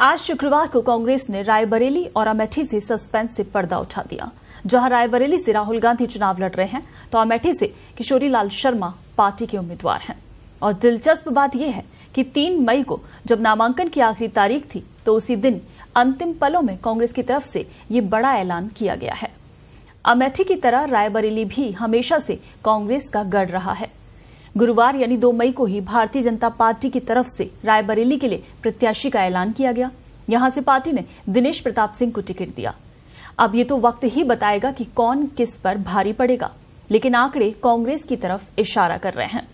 आज शुक्रवार को कांग्रेस ने रायबरेली और अमेठी से सस्पेंस से पर्दा उठा दिया जहां रायबरेली से राहुल गांधी चुनाव लड़ रहे हैं तो अमेठी से किशोरी लाल शर्मा पार्टी के उम्मीदवार हैं और दिलचस्प बात यह है कि तीन मई को जब नामांकन की आखिरी तारीख थी तो उसी दिन अंतिम पलों में कांग्रेस की तरफ से ये बड़ा ऐलान किया गया है अमेठी की तरह रायबरेली भी हमेशा से कांग्रेस का गढ़ रहा है गुरुवार यानी 2 मई को ही भारतीय जनता पार्टी की तरफ से रायबरेली के लिए प्रत्याशी का ऐलान किया गया यहां से पार्टी ने दिनेश प्रताप सिंह को टिकट दिया अब ये तो वक्त ही बताएगा कि कौन किस पर भारी पड़ेगा लेकिन आंकड़े कांग्रेस की तरफ इशारा कर रहे हैं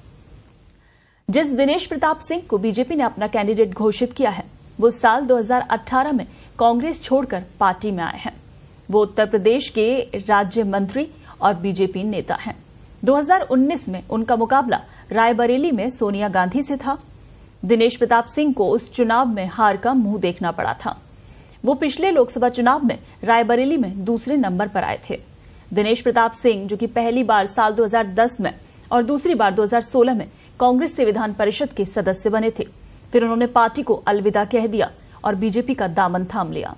जिस दिनेश प्रताप सिंह को बीजेपी ने अपना कैंडिडेट घोषित किया है वो साल 2018 में कांग्रेस छोड़कर पार्टी में आए हैं वो उत्तर प्रदेश के राज्य मंत्री और बीजेपी नेता हैं 2019 में उनका मुकाबला रायबरेली में सोनिया गांधी से था दिनेश प्रताप सिंह को उस चुनाव में हार का मुंह देखना पड़ा था वो पिछले लोकसभा चुनाव में रायबरेली में दूसरे नंबर पर आए थे दिनेश प्रताप सिंह जो कि पहली बार साल 2010 में और दूसरी बार 2016 में कांग्रेस से विधान परिषद के सदस्य बने थे फिर उन्होंने पार्टी को अलविदा कह दिया और बीजेपी का दामन थाम लिया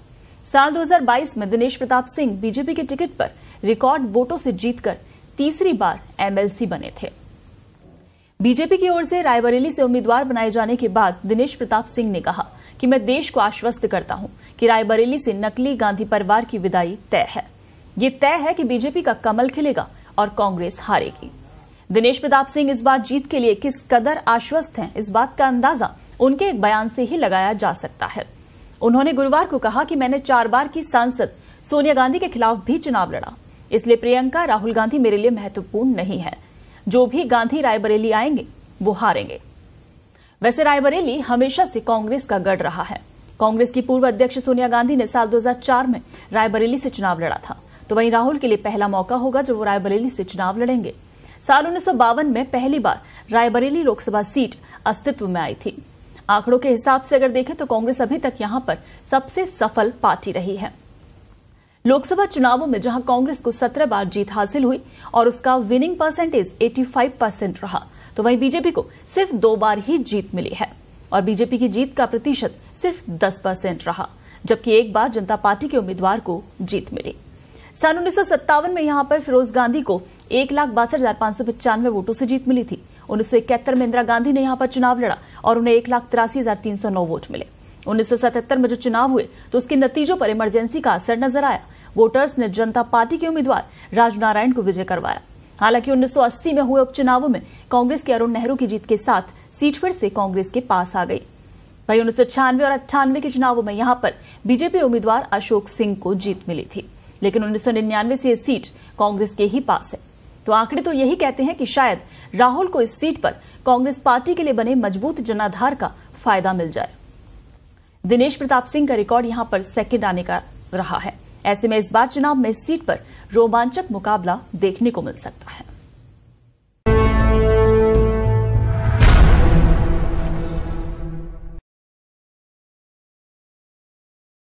साल 2022 में दिनेश प्रताप सिंह बीजेपी के टिकट पर रिकॉर्ड वोटों से जीतकर तीसरी बार एमएलसी बने थे बीजेपी की ओर से रायबरेली से उम्मीदवार बनाए जाने के बाद दिनेश प्रताप सिंह ने कहा कि मैं देश को आश्वस्त करता हूं कि रायबरेली से नकली गांधी परिवार की विदाई तय है ये तय है कि बीजेपी का कमल खिलेगा और कांग्रेस हारेगी दिनेश प्रताप सिंह इस बार जीत के लिए किस कदर आश्वस्त हैं इस बात का अंदाजा उनके एक बयान से ही लगाया जा सकता है उन्होंने गुरुवार को कहा कि मैंने चार बार की सांसद सोनिया गांधी के खिलाफ भी चुनाव लड़ा इसलिए प्रियंका राहुल गांधी मेरे लिए महत्वपूर्ण नहीं है जो भी गांधी रायबरेली आएंगे वो हारेंगे वैसे रायबरेली हमेशा से कांग्रेस का गढ़ रहा है कांग्रेस की पूर्व अध्यक्ष सोनिया गांधी ने साल 2004 में रायबरेली से चुनाव लड़ा था तो वहीं राहुल के लिए पहला मौका होगा जब वो रायबरेली से चुनाव लड़ेंगे साल उन्नीस में पहली बार रायबरेली लोकसभा सीट अस्तित्व में आई थी आंकड़ों के हिसाब से अगर देखें तो कांग्रेस अभी तक यहां पर सबसे सफल पार्टी रही है लोकसभा चुनावों में जहां कांग्रेस को 17 बार जीत हासिल हुई और उसका विनिंग परसेंटेज 85 परसेंट रहा तो वहीं बीजेपी को सिर्फ दो बार ही जीत मिली है और बीजेपी की जीत का प्रतिशत सिर्फ 10 परसेंट रहा जबकि एक बार जनता पार्टी के उम्मीदवार को जीत मिली सन उन्नीस में यहां पर फिरोज गांधी को एक लाख बासठ हजार पांच सौ पचानवे वोटों से जीत मिली थी उन्नीस में इंदिरा गांधी ने यहां पर चुनाव लड़ा और उन्हें एक लाख तिरासी हजार तीन सौ नौ वोट मिले 1977 में जो चुनाव हुए तो उसके नतीजों पर इमरजेंसी का असर नजर आया वोटर्स ने जनता पार्टी के उम्मीदवार राजनारायण को विजय करवाया हालांकि 1980 में हुए उपचुनावों में कांग्रेस के अरुण नेहरू की जीत के साथ सीट फिर से कांग्रेस के पास आ गई वहीं उन्नीस और अट्ठानवे के चुनावों में यहां पर बीजेपी उम्मीदवार अशोक सिंह को जीत मिली थी लेकिन उन्नीस से यह सीट कांग्रेस के ही पास है तो आंकड़े तो यही कहते हैं कि शायद राहुल को इस सीट पर कांग्रेस पार्टी के लिए बने मजबूत जनाधार का फायदा मिल जाए दिनेश प्रताप सिंह का रिकॉर्ड यहां पर सेकंड आने का रहा है ऐसे में इस बार चुनाव में सीट पर रोमांचक मुकाबला देखने को मिल सकता है